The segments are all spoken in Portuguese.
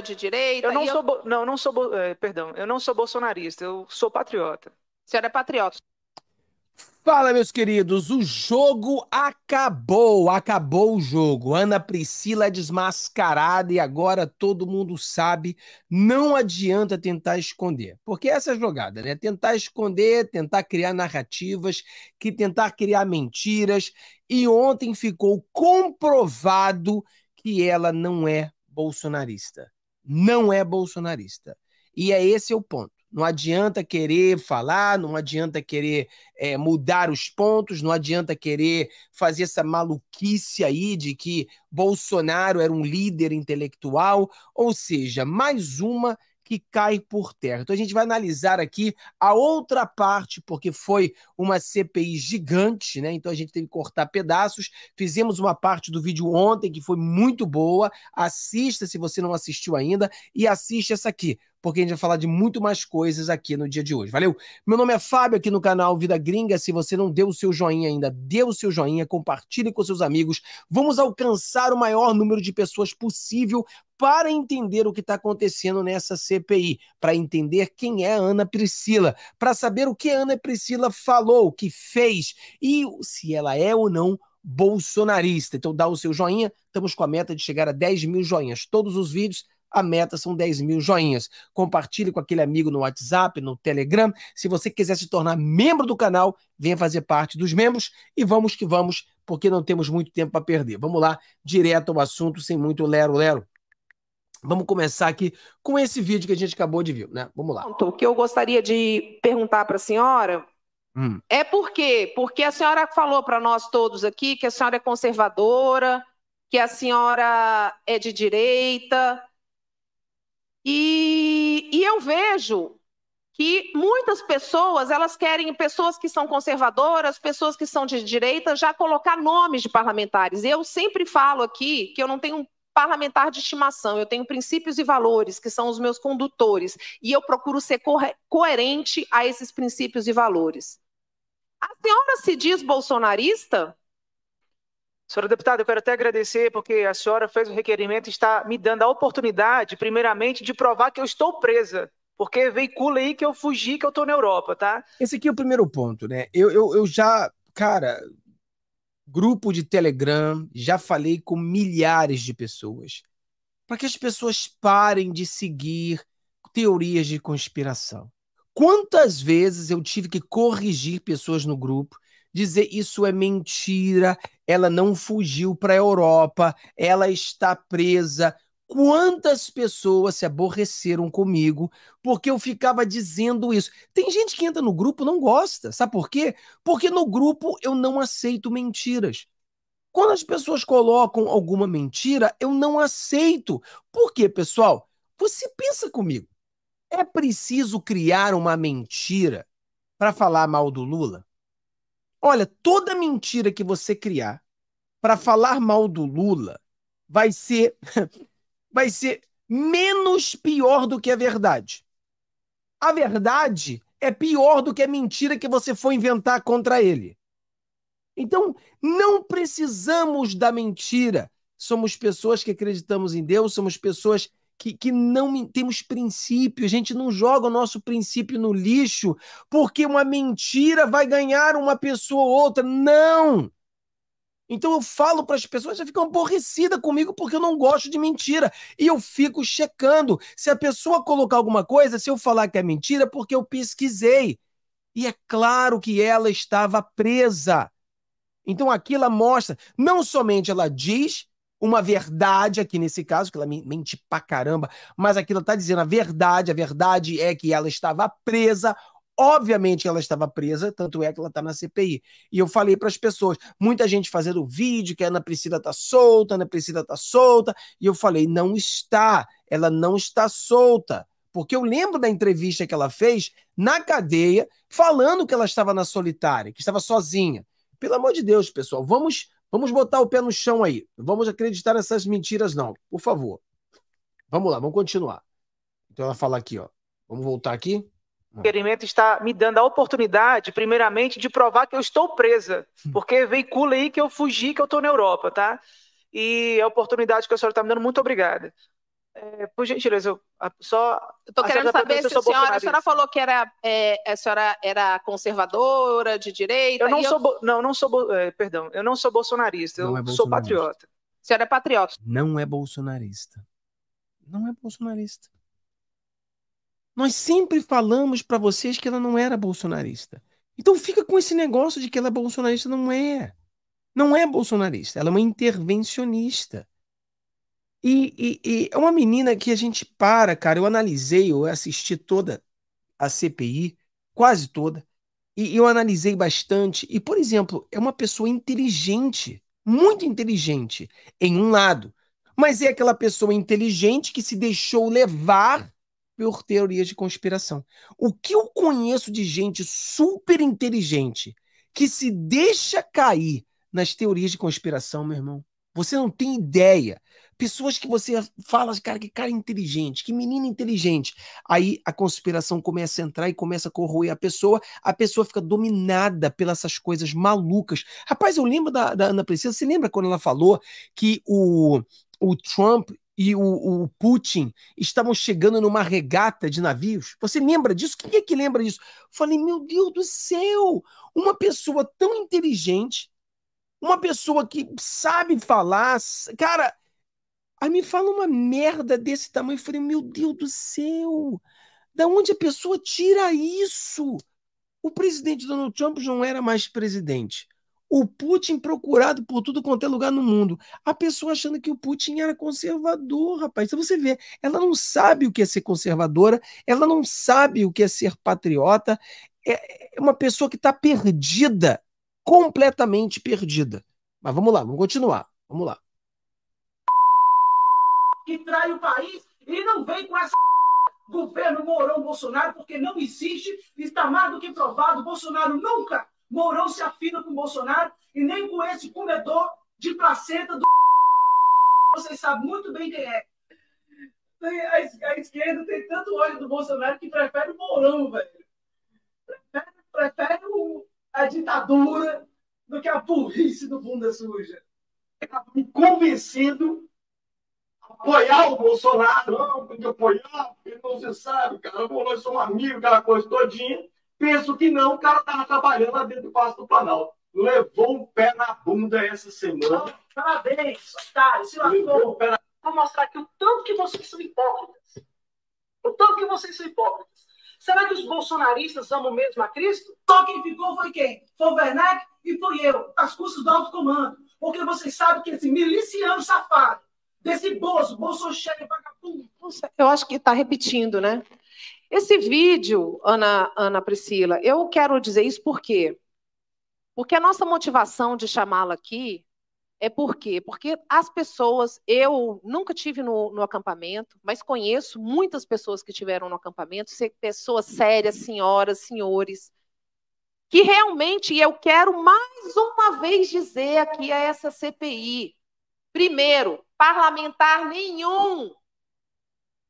de direita. Eu não sou, eu... Bo... não, não sou, é, perdão, eu não sou bolsonarista, eu sou patriota. A senhora é patriota. Fala, meus queridos, o jogo acabou, acabou o jogo. Ana Priscila é desmascarada e agora todo mundo sabe, não adianta tentar esconder. Porque essa é a jogada, né? Tentar esconder, tentar criar narrativas, que tentar criar mentiras. E ontem ficou comprovado que ela não é bolsonarista não é bolsonarista. E é esse o ponto. Não adianta querer falar, não adianta querer é, mudar os pontos, não adianta querer fazer essa maluquice aí de que Bolsonaro era um líder intelectual. Ou seja, mais uma que cai por terra. Então a gente vai analisar aqui a outra parte, porque foi uma CPI gigante, né? Então a gente teve que cortar pedaços. Fizemos uma parte do vídeo ontem que foi muito boa. Assista se você não assistiu ainda e assiste essa aqui porque a gente vai falar de muito mais coisas aqui no dia de hoje. Valeu? Meu nome é Fábio, aqui no canal Vida Gringa. Se você não deu o seu joinha ainda, dê o seu joinha, compartilhe com seus amigos. Vamos alcançar o maior número de pessoas possível para entender o que está acontecendo nessa CPI, para entender quem é Ana Priscila, para saber o que Ana Priscila falou, o que fez e se ela é ou não bolsonarista. Então dá o seu joinha, estamos com a meta de chegar a 10 mil joinhas. Todos os vídeos a meta são 10 mil joinhas. Compartilhe com aquele amigo no WhatsApp, no Telegram. Se você quiser se tornar membro do canal, venha fazer parte dos membros e vamos que vamos, porque não temos muito tempo para perder. Vamos lá, direto ao assunto, sem muito lero-lero. Vamos começar aqui com esse vídeo que a gente acabou de ver, né? Vamos lá. O que eu gostaria de perguntar para a senhora hum. é por quê? Porque a senhora falou para nós todos aqui que a senhora é conservadora, que a senhora é de direita, e, e eu vejo que muitas pessoas, elas querem pessoas que são conservadoras, pessoas que são de direita, já colocar nomes de parlamentares. Eu sempre falo aqui que eu não tenho um parlamentar de estimação, eu tenho princípios e valores que são os meus condutores, e eu procuro ser co coerente a esses princípios e valores. A senhora se diz bolsonarista? Senhora deputada, eu quero até agradecer porque a senhora fez o requerimento e está me dando a oportunidade, primeiramente, de provar que eu estou presa. Porque veicula aí que eu fugi, que eu estou na Europa, tá? Esse aqui é o primeiro ponto, né? Eu, eu, eu já, cara, grupo de Telegram, já falei com milhares de pessoas. Para que as pessoas parem de seguir teorias de conspiração. Quantas vezes eu tive que corrigir pessoas no grupo dizer isso é mentira, ela não fugiu para a Europa, ela está presa. Quantas pessoas se aborreceram comigo porque eu ficava dizendo isso? Tem gente que entra no grupo não gosta, sabe por quê? Porque no grupo eu não aceito mentiras. Quando as pessoas colocam alguma mentira, eu não aceito. Por quê, pessoal? Você pensa comigo. É preciso criar uma mentira para falar mal do Lula? Olha, toda mentira que você criar para falar mal do Lula vai ser vai ser menos pior do que a verdade. A verdade é pior do que a mentira que você for inventar contra ele. Então, não precisamos da mentira. Somos pessoas que acreditamos em Deus, somos pessoas que, que não temos princípio, a gente não joga o nosso princípio no lixo, porque uma mentira vai ganhar uma pessoa ou outra. Não! Então eu falo para as pessoas, já ficam aborrecidas comigo porque eu não gosto de mentira. E eu fico checando. Se a pessoa colocar alguma coisa, se eu falar que é mentira, porque eu pesquisei. E é claro que ela estava presa. Então aquilo mostra, não somente ela diz uma verdade aqui nesse caso, que ela mente pra caramba, mas aqui ela tá dizendo a verdade, a verdade é que ela estava presa, obviamente ela estava presa, tanto é que ela tá na CPI. E eu falei para as pessoas, muita gente fazendo vídeo que a Ana Priscila tá solta, a Ana Priscila tá solta, e eu falei, não está, ela não está solta. Porque eu lembro da entrevista que ela fez na cadeia, falando que ela estava na solitária, que estava sozinha. Pelo amor de Deus, pessoal, vamos Vamos botar o pé no chão aí. vamos acreditar nessas mentiras, não. Por favor. Vamos lá, vamos continuar. Então ela fala aqui, ó. Vamos voltar aqui. O requerimento está me dando a oportunidade, primeiramente, de provar que eu estou presa, hum. porque veicula aí que eu fugi, que eu estou na Europa, tá? E é a oportunidade que a senhora está me dando, muito obrigada. É, por gentileza, eu só. Estou querendo saber se a senhora, a senhora falou que era, é, a senhora era conservadora, de direita. Eu não sou, eu... Bo... não, não sou, é, perdão, eu não sou bolsonarista, não eu é bolsonarista. sou patriota. A senhora é patriota. Não é bolsonarista. Não é bolsonarista. Nós sempre falamos para vocês que ela não era bolsonarista. Então fica com esse negócio de que ela é bolsonarista, não é. Não é bolsonarista, ela é uma intervencionista. E, e, e, é uma menina que a gente para, cara. Eu analisei, eu assisti toda a CPI, quase toda, e eu analisei bastante. E, por exemplo, é uma pessoa inteligente, muito inteligente, em um lado, mas é aquela pessoa inteligente que se deixou levar por teorias de conspiração. O que eu conheço de gente super inteligente que se deixa cair nas teorias de conspiração, meu irmão? Você não tem ideia. Pessoas que você fala, assim, cara, que cara inteligente, que menina inteligente. Aí a conspiração começa a entrar e começa a corroer a pessoa. A pessoa fica dominada pelas essas coisas malucas. Rapaz, eu lembro da, da Ana Priscila, você lembra quando ela falou que o, o Trump e o, o, Putin estavam chegando numa regata de navios. Você lembra disso? Quem é que lembra disso? Falei, meu Deus do céu! Uma pessoa tão inteligente, uma pessoa que sabe falar, cara, Aí me fala uma merda desse tamanho. Eu falei, meu Deus do céu, da onde a pessoa tira isso? O presidente Donald Trump não era mais presidente. O Putin procurado por tudo quanto é lugar no mundo. A pessoa achando que o Putin era conservador, rapaz. Então você vê, ela não sabe o que é ser conservadora, ela não sabe o que é ser patriota. É, é uma pessoa que está perdida, completamente perdida. Mas vamos lá, vamos continuar. Vamos lá que trai o país e não vem com essa governo Mourão Bolsonaro, porque não existe, está mais do que provado. Bolsonaro nunca, Mourão se afina com Bolsonaro e nem com esse comedor de placenta do. Vocês sabem muito bem quem é. A, esquerda tem tanto ódio do Bolsonaro que prefere o Mourão, velho. Prefere, prefere a ditadura do que a burrice do bunda suja. me convencendo apoiar o Bolsonaro, não, tem que apoiar, porque não se sabe, cara, bom, nós somos amigos, aquela coisa todinha. Penso que não, o cara estava trabalhando lá dentro do Passo do Planalto. Levou um pé na bunda essa semana. Oh, parabéns, otário, se lascou. Um na... Vou mostrar aqui o tanto que vocês são hipócritas. O tanto que vocês são hipócritas. Será que os bolsonaristas amam mesmo a Cristo? Só quem ficou foi quem? Foi o Werneck e foi eu, as custas do alto comando. Porque vocês sabem que esse miliciano safado, desse bolso, bolsocheiro, vagabundo. Eu acho que está repetindo, né? Esse vídeo, Ana, Ana Priscila, eu quero dizer isso por quê? Porque a nossa motivação de chamá-la aqui é por quê? Porque as pessoas, eu nunca tive no, no, acampamento, mas conheço muitas pessoas que tiveram no acampamento, pessoas sérias, senhoras, senhores, que realmente, e eu quero mais uma vez dizer aqui a essa CPI, Primeiro, parlamentar nenhum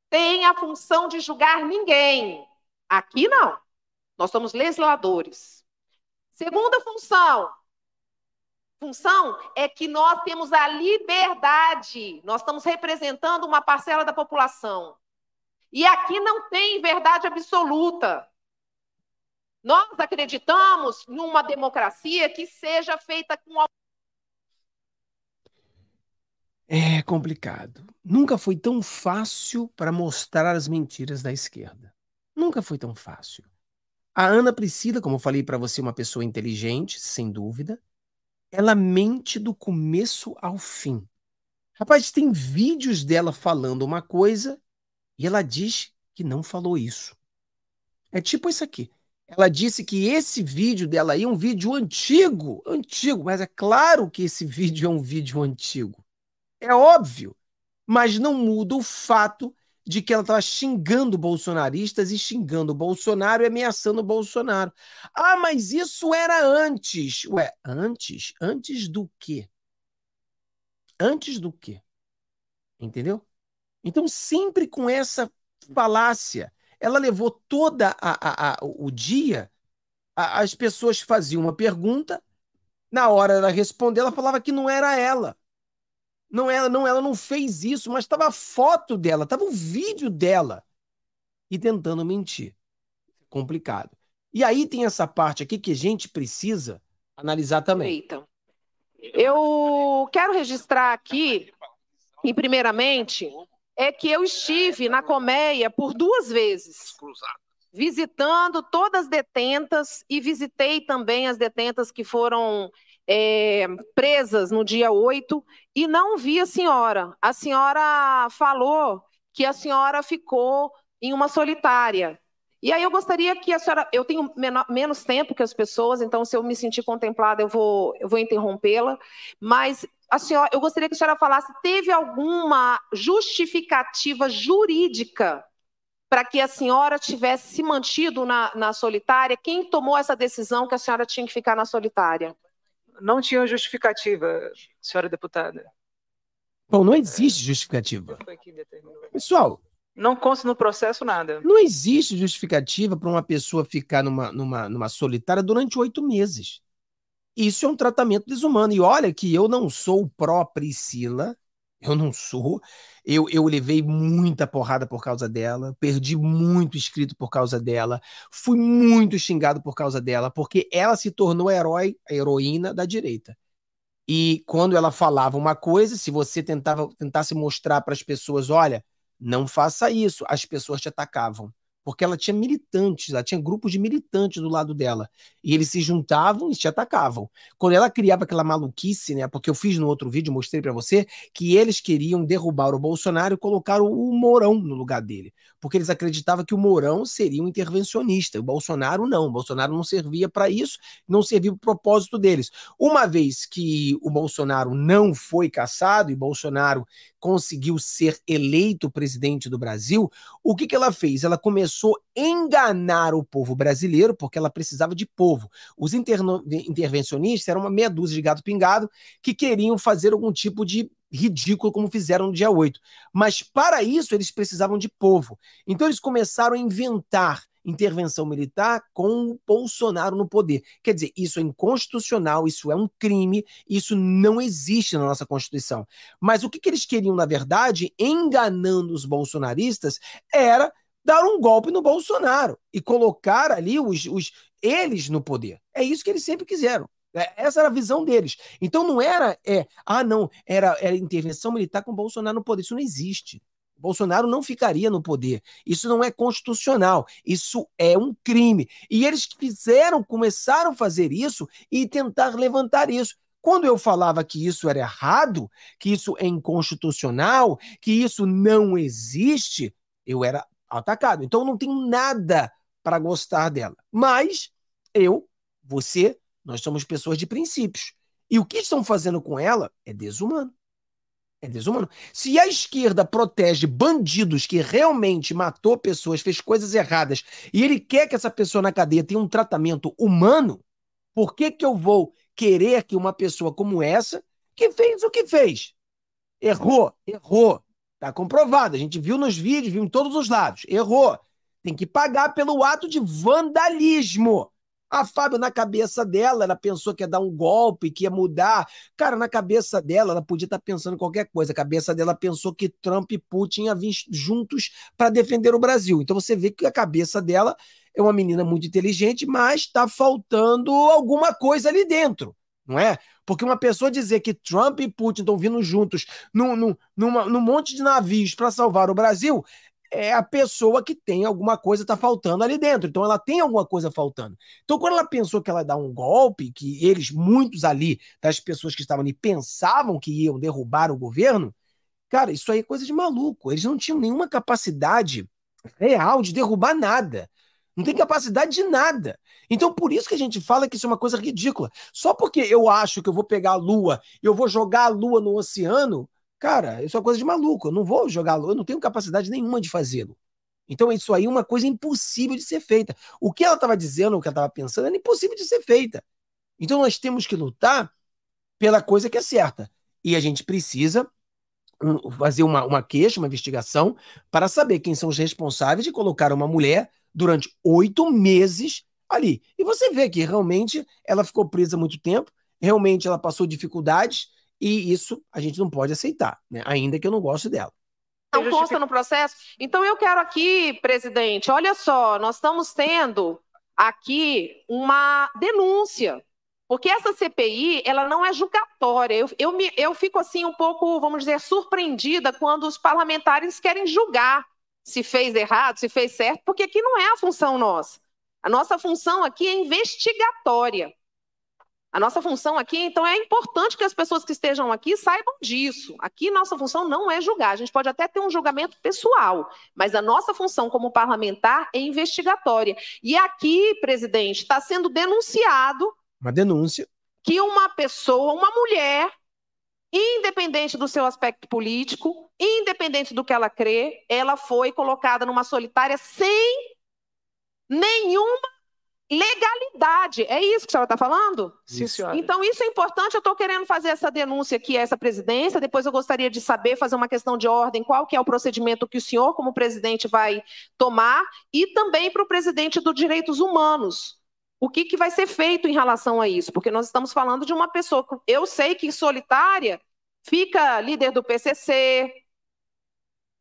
tem a função de julgar ninguém. Aqui não. Nós somos legisladores. Segunda função. Função é que nós temos a liberdade. Nós estamos representando uma parcela da população. E aqui não tem verdade absoluta. Nós acreditamos numa democracia que seja feita com é complicado. Nunca foi tão fácil para mostrar as mentiras da esquerda. Nunca foi tão fácil. A Ana Priscila, como eu falei para você, uma pessoa inteligente, sem dúvida, ela mente do começo ao fim. Rapaz, tem vídeos dela falando uma coisa e ela diz que não falou isso. É tipo isso aqui. Ela disse que esse vídeo dela aí é um vídeo antigo, antigo, mas é claro que esse vídeo é um vídeo antigo. É óbvio. Mas não muda o fato de que ela estava xingando bolsonaristas e xingando o Bolsonaro e ameaçando o Bolsonaro. Ah, mas isso era antes. Ué, antes? Antes do quê? Antes do quê? Entendeu? Então, sempre com essa falácia, ela levou toda a, a, a o dia, a, as pessoas faziam uma pergunta, na hora ela responder, ela falava que não era ela. Não, ela não, ela não fez isso, mas estava a foto dela, estava o vídeo dela. E tentando mentir. Complicado. E aí tem essa parte aqui que a gente precisa analisar também. Eita. Eu quero registrar aqui, e primeiramente, é que eu estive na coméia por duas vezes, visitando todas as detentas e visitei também as detentas que foram é, presas no dia 8 e não vi a senhora. A senhora falou que a senhora ficou em uma solitária. E aí eu gostaria que a senhora. Eu tenho menor, menos tempo que as pessoas, então se eu me sentir contemplada, eu vou, eu vou interrompê-la. Mas a senhora, eu gostaria que a senhora falasse: teve alguma justificativa jurídica para que a senhora tivesse se mantido na, na solitária? Quem tomou essa decisão que a senhora tinha que ficar na solitária? não tinha justificativa, senhora deputada. Bom, não existe justificativa. Pessoal, não consta no processo nada. Não existe justificativa para uma pessoa ficar numa, numa, numa solitária durante oito meses. Isso é um tratamento desumano. E olha que eu não sou pró-Priscila, eu não sou. Eu, eu levei muita porrada por causa dela, perdi muito escrito por causa dela, fui muito xingado por causa dela, porque ela se tornou a herói, a heroína da direita. E quando ela falava uma coisa, se você tentava tentasse mostrar para as pessoas, olha, não faça isso, as pessoas te atacavam porque ela tinha militantes, ela tinha grupos de militantes do lado dela. E eles se juntavam e te atacavam. Quando ela criava aquela maluquice, né? Porque eu fiz no outro vídeo, mostrei para você, que eles queriam derrubar o Bolsonaro e colocar o Mourão no lugar dele. Porque eles acreditavam que o Mourão seria um intervencionista. O Bolsonaro não. O Bolsonaro não servia para isso, não servia para o propósito deles. Uma vez que o Bolsonaro não foi caçado e Bolsonaro conseguiu ser eleito presidente do Brasil, o que, que ela fez? Ela começou a enganar o povo brasileiro, porque ela precisava de povo. Os intervencionistas eram uma meia dúzia de gato pingado que queriam fazer algum tipo de ridículo como fizeram no dia 8. Mas para isso eles precisavam de povo. Então eles começaram a inventar intervenção militar com o Bolsonaro no poder. Quer dizer, isso é inconstitucional, isso é um crime, isso não existe na nossa Constituição. Mas o que, que eles queriam, na verdade, enganando os bolsonaristas, era dar um golpe no Bolsonaro e colocar ali os, os eles no poder. É isso que eles sempre quiseram. É, essa era a visão deles. Então não era, é, ah, não, era, era intervenção militar com o Bolsonaro no poder. Isso não existe. Bolsonaro não ficaria no poder. Isso não é constitucional, isso é um crime. E eles fizeram, começaram a fazer isso e tentar levantar isso. Quando eu falava que isso era errado, que isso é inconstitucional, que isso não existe, eu era atacado. Então não tenho nada para gostar dela. Mas eu, você, nós somos pessoas de princípios. E o que estão fazendo com ela é desumano. É desumano. Se a esquerda protege bandidos que realmente matou pessoas, fez coisas erradas, e ele quer que essa pessoa na cadeia tenha um tratamento humano, por que, que eu vou querer que uma pessoa como essa, que fez o que fez, errou, errou, tá comprovado, a gente viu nos vídeos, viu em todos os lados, errou, tem que pagar pelo ato de vandalismo. A Fábio, na cabeça dela, ela pensou que ia dar um golpe, que ia mudar. Cara, na cabeça dela, ela podia estar tá pensando em qualquer coisa. A cabeça dela pensou que Trump e Putin iam vir juntos para defender o Brasil. Então você vê que a cabeça dela é uma menina muito inteligente, mas está faltando alguma coisa ali dentro não é? Porque uma pessoa dizer que Trump e Putin estão vindo juntos num, num, numa, num monte de navios para salvar o Brasil é a pessoa que tem alguma coisa está faltando ali dentro. Então ela tem alguma coisa faltando. Então quando ela pensou que ela ia dar um golpe, que eles muitos ali das pessoas que estavam ali pensavam que iam derrubar o governo, cara, isso aí é coisa de maluco. Eles não tinham nenhuma capacidade real de derrubar nada. Não tem capacidade de nada. Então, por isso que a gente fala que isso é uma coisa ridícula. Só porque eu acho que eu vou pegar a Lua, eu vou jogar a Lua no oceano, Cara, isso é coisa de maluco. Eu não vou jogar, eu não tenho capacidade nenhuma de fazê-lo. Então, isso aí é uma coisa impossível de ser feita. O que ela estava dizendo, o que ela estava pensando, era impossível de ser feita. Então, nós temos que lutar pela coisa que é certa. E a gente precisa hum, fazer uma, uma queixa, uma investigação, para saber quem são os responsáveis de colocar uma mulher durante oito meses ali. E você vê que realmente ela ficou presa muito tempo, realmente ela passou dificuldades e isso a gente não pode aceitar, né? ainda que eu não goste dela não consta no processo. Então, eu quero aqui, presidente, olha só, nós estamos tendo aqui uma denúncia, porque essa CPI, ela não é julgatória. Eu, eu, me, eu fico, assim, um pouco, vamos dizer, surpreendida quando os parlamentares querem julgar se fez errado, se fez certo, porque aqui não é a função nossa. A nossa função aqui é investigatória. A nossa função aqui, então, é importante que as pessoas que estejam aqui saibam disso. Aqui, nossa função não é julgar. A gente pode até ter um julgamento pessoal, mas a nossa função como parlamentar é investigatória. E aqui, presidente, está sendo denunciado. Uma denúncia. Que uma pessoa, uma mulher, independente do seu aspecto político, independente do que ela crê, ela foi colocada numa solitária sem nenhuma legalidade. É isso que a senhora está falando? Sim, senhora. Então, isso é importante. Eu estou querendo fazer essa denúncia aqui a essa presidência. Depois, eu gostaria de saber, fazer uma questão de ordem, qual que é o procedimento que o senhor, como presidente, vai tomar e também para o presidente do Direitos Humanos. O que, que vai ser feito em relação a isso? Porque nós estamos falando de uma pessoa, eu sei que solitária fica líder do PCC,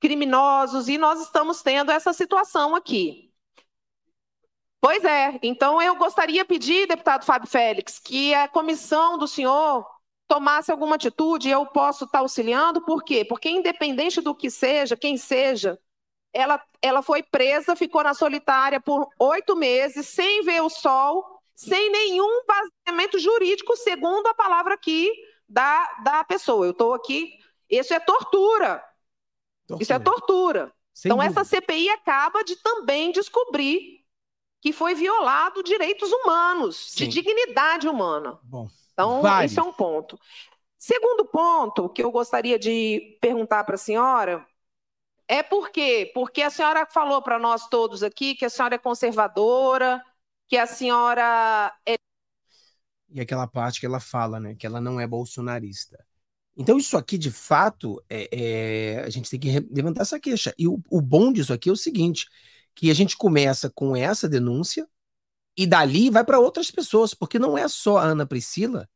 criminosos, e nós estamos tendo essa situação aqui. Pois é. Então, eu gostaria de pedir, deputado Fábio Félix, que a comissão do senhor tomasse alguma atitude, eu posso estar auxiliando, por quê? Porque independente do que seja, quem seja, ela, ela foi presa, ficou na solitária por oito meses, sem ver o sol, sem nenhum baseamento jurídico, segundo a palavra aqui da, da pessoa. Eu estou aqui, isso é tortura. tortura. Isso é tortura. Sem então, dúvida. essa CPI acaba de também descobrir que foi violado direitos humanos, Sim. de dignidade humana. Bom, então, vale. esse é um ponto. Segundo ponto que eu gostaria de perguntar para a senhora é por quê? Porque a senhora falou para nós todos aqui que a senhora é conservadora, que a senhora é. E aquela parte que ela fala, né? Que ela não é bolsonarista. Então, isso aqui, de fato, é, é... a gente tem que levantar essa queixa. E o, o bom disso aqui é o seguinte: que a gente começa com essa denúncia e dali vai para outras pessoas, porque não é só a Ana Priscila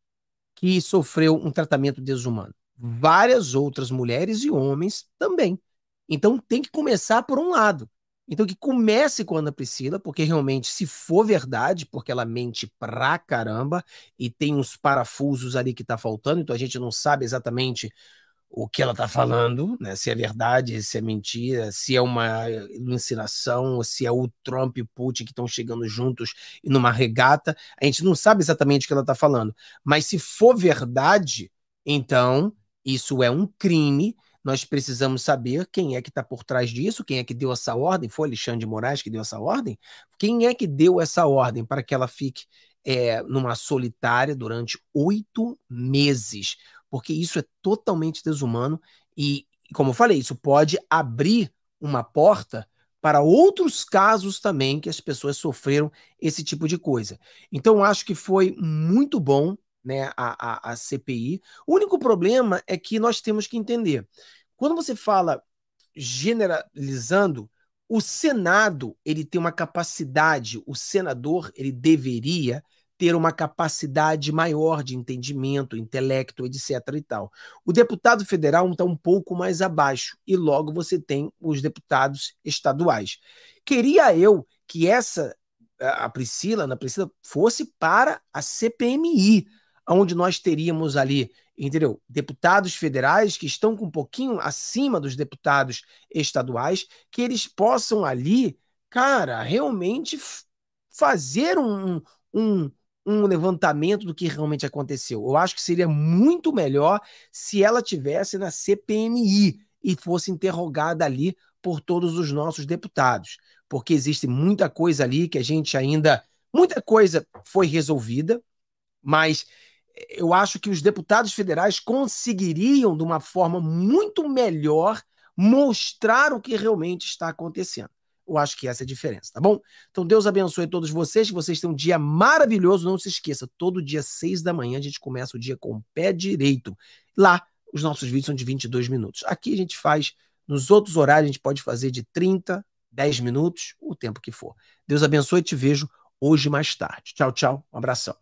que sofreu um tratamento desumano. Várias outras mulheres e homens também. Então tem que começar por um lado. Então que comece com a Ana Priscila, porque realmente, se for verdade, porque ela mente pra caramba e tem uns parafusos ali que tá faltando, então a gente não sabe exatamente o que ela está falando, né? se é verdade, se é mentira, se é uma eh, encenação, se é o Trump e o Putin que estão chegando juntos e numa regata. A gente não sabe exatamente o que ela está falando. Mas se for verdade, então isso é um crime. Nós precisamos saber quem é que está por trás disso, quem é que deu essa ordem. Foi Alexandre de Moraes que deu essa ordem? Quem é que deu essa ordem para que ela fique é, numa solitária durante oito meses? porque isso é totalmente desumano e, como eu falei, isso pode abrir uma porta para outros casos também que as pessoas sofreram esse tipo de coisa. Então, acho que foi muito bom né, a, a, a CPI. O único problema é que nós temos que entender. Quando você fala generalizando, o Senado ele tem uma capacidade, o senador ele deveria ter uma capacidade maior de entendimento, intelecto, etc. e tal. O deputado federal está então, um pouco mais abaixo e logo você tem os deputados estaduais. Queria eu que essa a Priscila, na Priscila fosse para a CPMI, onde nós teríamos ali, entendeu? Deputados federais que estão com um pouquinho acima dos deputados estaduais, que eles possam ali, cara, realmente fazer um, um, um levantamento do que realmente aconteceu. Eu acho que seria muito melhor se ela tivesse na CPMI e fosse interrogada ali por todos os nossos deputados, porque existe muita coisa ali que a gente ainda muita coisa foi resolvida, mas eh, eu acho que os deputados federais conseguiriam de uma forma muito melhor mostrar o que realmente está acontecendo. Eu acho que essa é a diferença, tá bom? Então Deus abençoe todos vocês, que vocês tenham um dia maravilhoso. Não se esqueça, todo dia seis da manhã a gente começa o dia com o pé direito. Lá, os nossos vídeos são de 22 minutos. Aqui a gente faz, nos outros horários a gente pode fazer de 30, 10 minutos, o tempo que for. Deus abençoe e te vejo hoje mais tarde. Tchau, tchau. Um abração.